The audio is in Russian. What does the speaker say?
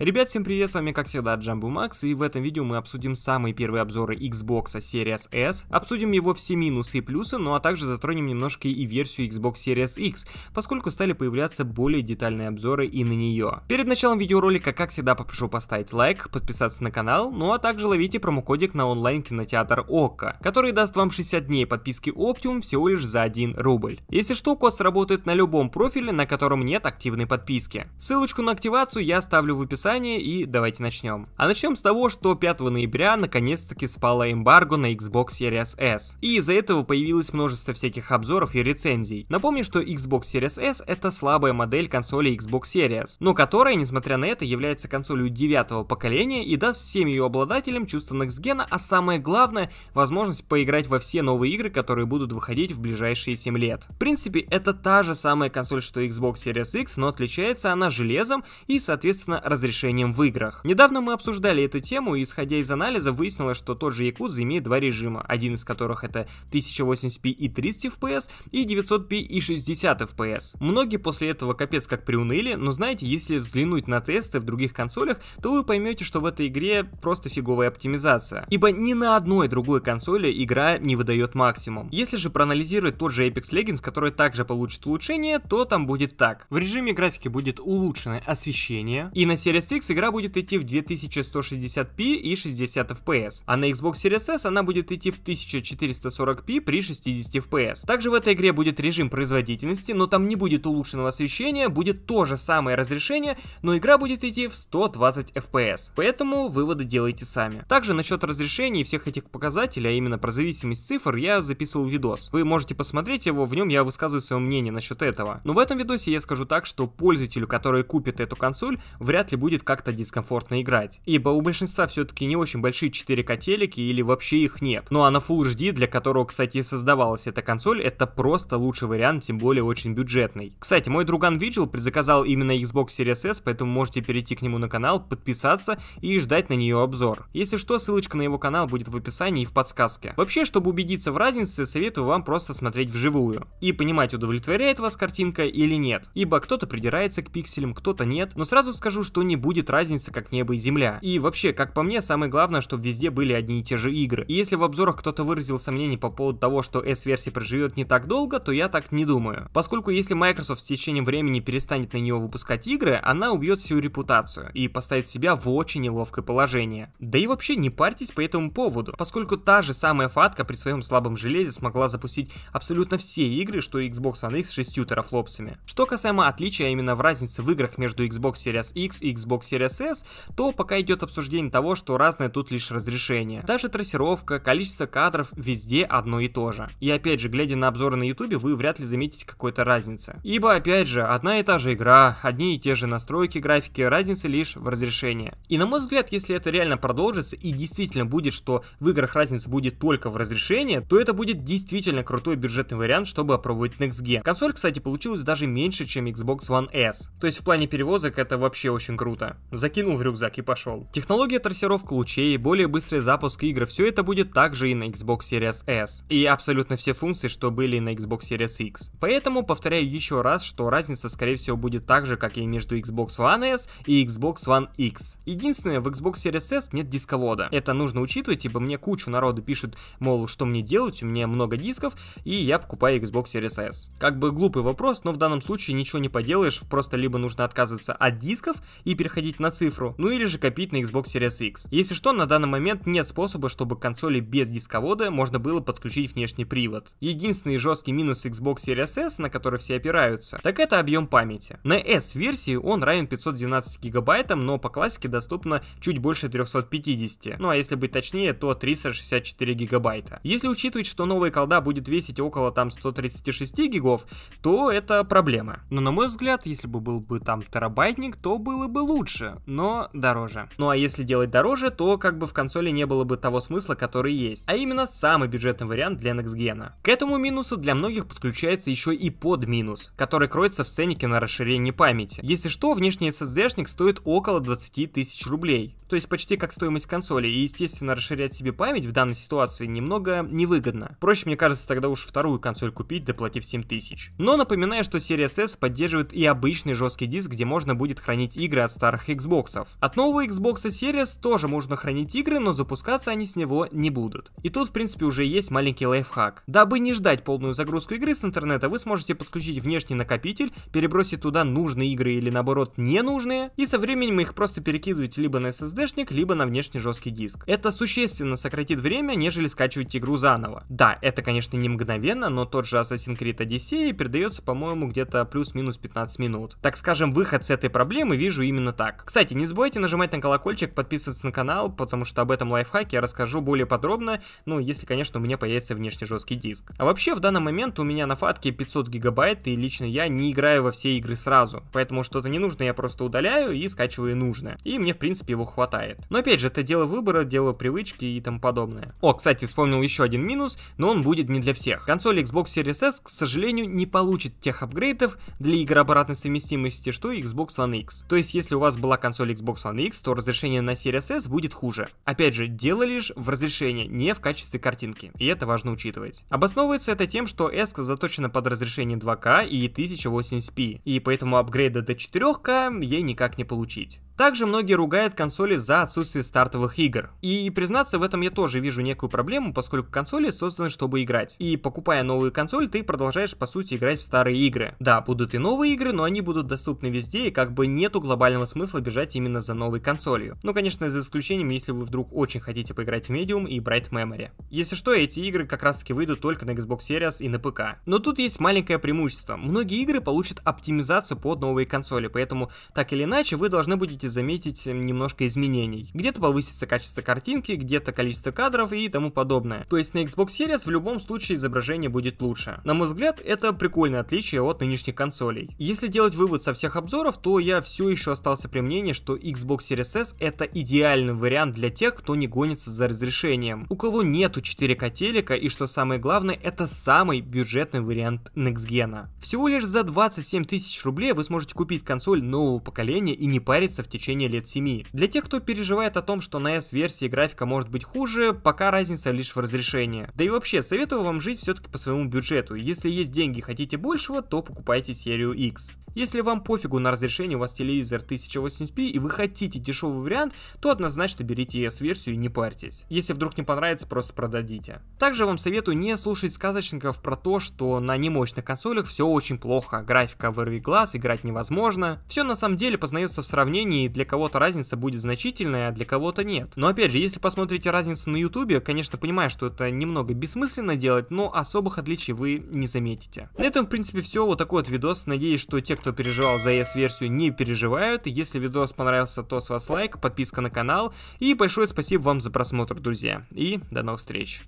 Ребят, всем привет, с вами как всегда Джамбу Макс, и в этом видео мы обсудим самые первые обзоры Xbox Series S, обсудим его все минусы и плюсы, ну а также затронем немножко и версию Xbox Series X, поскольку стали появляться более детальные обзоры и на нее. Перед началом видеоролика, как всегда, попрошу поставить лайк, подписаться на канал, ну а также ловите промокодик на онлайн-кинотеатр ОККО, который даст вам 60 дней подписки Optium всего лишь за 1 рубль. Если что, код сработает на любом профиле, на котором нет активной подписки. Ссылочку на активацию я оставлю в описании, описании и давайте начнем. А начнем с того, что 5 ноября наконец-таки спала эмбарго на Xbox Series S. И из-за этого появилось множество всяких обзоров и рецензий. Напомню, что Xbox Series S это слабая модель консоли Xbox Series, но которая, несмотря на это, является консолью девятого поколения и даст всем ее обладателям чувство нексгена, а самое главное, возможность поиграть во все новые игры, которые будут выходить в ближайшие 7 лет. В принципе, это та же самая консоль, что Xbox Series X, но отличается она железом и, соответственно, разрешением решением в играх. Недавно мы обсуждали эту тему, и исходя из анализа выяснилось, что тот же Якудза имеет два режима, один из которых это 1080p и 30 FPS, и 900p и 60 FPS. Многие после этого капец как приуныли, но знаете, если взглянуть на тесты в других консолях, то вы поймете, что в этой игре просто фиговая оптимизация. Ибо ни на одной другой консоли игра не выдает максимум. Если же проанализировать тот же Apex Legends, который также получит улучшение, то там будет так. В режиме графики будет улучшенное освещение, и на серии Series X игра будет идти в 2160p и 60 FPS, а на Xbox Series S она будет идти в 1440p при 60 FPS. Также в этой игре будет режим производительности, но там не будет улучшенного освещения, будет то же самое разрешение, но игра будет идти в 120 FPS. Поэтому выводы делайте сами. Также насчет разрешений всех этих показателей, а именно про зависимость цифр, я записывал видос. Вы можете посмотреть его, в нем я высказываю свое мнение насчет этого. Но в этом видосе я скажу так, что пользователю, который купит эту консоль, вряд ли будет будет как-то дискомфортно играть. Ибо у большинства все-таки не очень большие 4 котелики или вообще их нет. Ну а на Full HD, для которого, кстати, создавалась эта консоль, это просто лучший вариант, тем более очень бюджетный. Кстати, мой друган Vigil предзаказал именно Xbox Series S, поэтому можете перейти к нему на канал, подписаться и ждать на нее обзор. Если что, ссылочка на его канал будет в описании и в подсказке. Вообще, чтобы убедиться в разнице, советую вам просто смотреть вживую и понимать, удовлетворяет вас картинка или нет. Ибо кто-то придирается к пикселям, кто-то нет, но сразу скажу, что не будет разница как небо и земля. И вообще, как по мне, самое главное, чтобы везде были одни и те же игры. И если в обзорах кто-то выразил сомнения по поводу того, что S-версия проживет не так долго, то я так не думаю. Поскольку если Microsoft с течением времени перестанет на нее выпускать игры, она убьет всю репутацию и поставит себя в очень неловкое положение. Да и вообще не парьтесь по этому поводу, поскольку та же самая фатка при своем слабом железе смогла запустить абсолютно все игры, что и Xbox One X с 6 терафлопсами. Что касаемо отличия а именно в разнице в играх между Xbox Series X и Xbox Xbox Series S, то пока идет обсуждение того, что разное тут лишь разрешение. Даже трассировка, количество кадров везде одно и то же. И опять же, глядя на обзоры на YouTube, вы вряд ли заметите какой-то разницы. Ибо опять же, одна и та же игра, одни и те же настройки графики, разница лишь в разрешении. И на мой взгляд, если это реально продолжится и действительно будет, что в играх разница будет только в разрешении, то это будет действительно крутой бюджетный вариант, чтобы опробовать Next Gen. Консоль, кстати, получилась даже меньше, чем Xbox One S. То есть в плане перевозок это вообще очень круто круто. Закинул в рюкзак и пошел. Технология трассировка лучей, более быстрый запуск игр, все это будет также и на Xbox Series S. И абсолютно все функции, что были на Xbox Series X. Поэтому повторяю еще раз, что разница скорее всего будет так же, как и между Xbox One S и Xbox One X. Единственное, в Xbox Series S нет дисковода. Это нужно учитывать, ибо мне кучу народу пишут, мол, что мне делать, у меня много дисков, и я покупаю Xbox Series S. Как бы глупый вопрос, но в данном случае ничего не поделаешь, просто либо нужно отказываться от дисков и переходить переходить на цифру, ну или же копить на Xbox Series X. Если что, на данный момент нет способа, чтобы консоли без дисковода можно было подключить внешний привод. Единственный жесткий минус Xbox Series S, на который все опираются, так это объем памяти. На S-версии он равен 512 гигабайтам, но по классике доступно чуть больше 350, ну а если быть точнее, то 364 гигабайта. Если учитывать, что новая колда будет весить около там 136 гигов, то это проблема. Но на мой взгляд, если бы был бы там терабайтник, то было бы лучше лучше, но дороже. Ну а если делать дороже, то как бы в консоли не было бы того смысла, который есть, а именно самый бюджетный вариант для Next К этому минусу для многих подключается еще и под минус, который кроется в ценнике на расширение памяти. Если что, внешний SSD-шник стоит около 20 тысяч рублей, то есть почти как стоимость консоли, и естественно расширять себе память в данной ситуации немного невыгодно. Проще, мне кажется, тогда уж вторую консоль купить, доплатив 7 тысяч. Но напоминаю, что серия SS поддерживает и обычный жесткий диск, где можно будет хранить игры от старого старых Xbox. От нового Xbox Series тоже можно хранить игры, но запускаться они с него не будут. И тут, в принципе, уже есть маленький лайфхак. Дабы не ждать полную загрузку игры с интернета, вы сможете подключить внешний накопитель, перебросить туда нужные игры или наоборот ненужные, и со временем их просто перекидывать либо на SSD-шник, либо на внешний жесткий диск. Это существенно сократит время, нежели скачивать игру заново. Да, это, конечно, не мгновенно, но тот же Assassin's Creed Odyssey передается, по-моему, где-то плюс-минус 15 минут. Так скажем, выход с этой проблемы вижу именно именно так. Кстати, не забывайте нажимать на колокольчик, подписываться на канал, потому что об этом лайфхаке я расскажу более подробно, ну, если, конечно, у меня появится внешний жесткий диск. А вообще, в данный момент у меня на фатке 500 гигабайт, и лично я не играю во все игры сразу, поэтому что-то не нужно я просто удаляю и скачиваю нужное, и мне, в принципе, его хватает. Но опять же, это дело выбора, дело привычки и тому подобное. О, кстати, вспомнил еще один минус, но он будет не для всех. Консоль Xbox Series S, к сожалению, не получит тех апгрейдов для игр обратной совместимости, что и Xbox One X. То есть, если у вас была консоль Xbox One X, то разрешение на Series S будет хуже. Опять же, дело лишь в разрешении, не в качестве картинки, и это важно учитывать. Обосновывается это тем, что S заточена под разрешение 2К и 1080p, и поэтому апгрейда до 4К ей никак не получить. Также многие ругают консоли за отсутствие стартовых игр. И признаться, в этом я тоже вижу некую проблему, поскольку консоли созданы, чтобы играть. И покупая новую консоль, ты продолжаешь по сути играть в старые игры. Да, будут и новые игры, но они будут доступны везде, и как бы нету глобального смысла бежать именно за новой консолью. Ну, конечно, за исключением, если вы вдруг очень хотите поиграть в Medium и Bright Memory. Если что, эти игры как раз таки выйдут только на Xbox Series и на ПК. Но тут есть маленькое преимущество. Многие игры получат оптимизацию под новые консоли, поэтому так или иначе вы должны будете заметить эм, немножко изменений. Где-то повысится качество картинки, где-то количество кадров и тому подобное. То есть на Xbox Series в любом случае изображение будет лучше. На мой взгляд, это прикольное отличие от нынешних консолей. Если делать вывод со всех обзоров, то я все еще остался при мнении, что Xbox Series S это идеальный вариант для тех, кто не гонится за разрешением, у кого нету 4К телека и что самое главное, это самый бюджетный вариант Next Gen. Всего лишь за 27 тысяч рублей вы сможете купить консоль нового поколения и не париться в течение течение лет 7. Для тех, кто переживает о том, что на S-версии графика может быть хуже, пока разница лишь в разрешении. Да и вообще, советую вам жить все-таки по своему бюджету. Если есть деньги и хотите большего, то покупайте серию X. Если вам пофигу на разрешение, у вас телевизор 1080p и вы хотите дешевый вариант, то однозначно берите S-версию и не парьтесь. Если вдруг не понравится, просто продадите. Также вам советую не слушать сказочников про то, что на немощных консолях все очень плохо, графика вырви глаз, играть невозможно. Все на самом деле познается в сравнении, для кого-то разница будет значительная, а для кого-то нет. Но опять же, если посмотрите разницу на ютубе, конечно, понимаю, что это немного бессмысленно делать, но особых отличий вы не заметите. На этом, в принципе, все. Вот такой вот видос. Надеюсь, что те, кто переживал за ES-версию, не переживают. Если видос понравился, то с вас лайк, подписка на канал. И большое спасибо вам за просмотр, друзья. И до новых встреч.